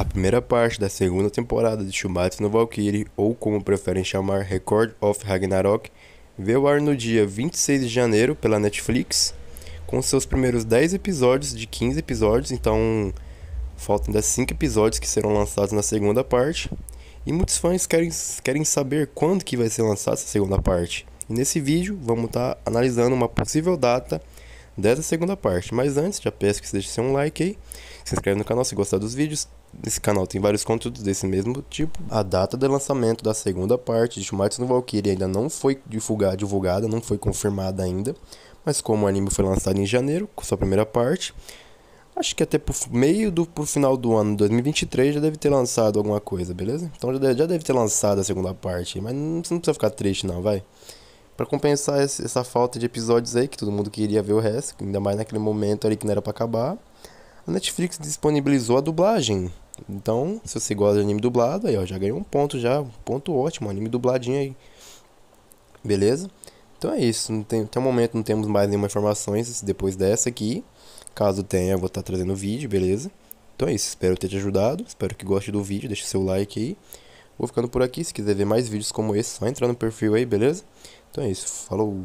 A primeira parte da segunda temporada de Shumatsu no Valkyrie, ou como preferem chamar Record of Ragnarok, veio ao ar no dia 26 de janeiro pela Netflix, com seus primeiros 10 episódios de 15 episódios, então faltam ainda 5 episódios que serão lançados na segunda parte. E muitos fãs querem, querem saber quando que vai ser lançada essa segunda parte. E nesse vídeo vamos estar tá analisando uma possível data dessa segunda parte. Mas antes, já peço que você deixe seu um like aí se inscreve no canal se gostar dos vídeos. Nesse canal tem vários conteúdos desse mesmo tipo. A data de lançamento da segunda parte de Shumatsu no Valkyrie ainda não foi divulgada, divulgada, não foi confirmada ainda. Mas como o anime foi lançado em janeiro, com sua primeira parte, acho que até pro meio do pro final do ano 2023 já deve ter lançado alguma coisa, beleza? Então já deve, já deve ter lançado a segunda parte, mas não, você não precisa ficar triste não, vai. Para compensar essa falta de episódios aí, que todo mundo queria ver o resto, ainda mais naquele momento ali que não era para acabar, a Netflix disponibilizou a dublagem. Então, se você gosta de anime dublado, aí ó, já ganhou um ponto já, um ponto ótimo, anime dubladinho aí. Beleza? Então é isso, não tem, até o momento não temos mais nenhuma informação depois dessa aqui. Caso tenha, eu vou estar tá trazendo o vídeo, beleza? Então é isso, espero ter te ajudado, espero que goste do vídeo, deixe seu like aí. Vou ficando por aqui, se quiser ver mais vídeos como esse, só entrar no perfil aí, beleza? Então é isso, falou!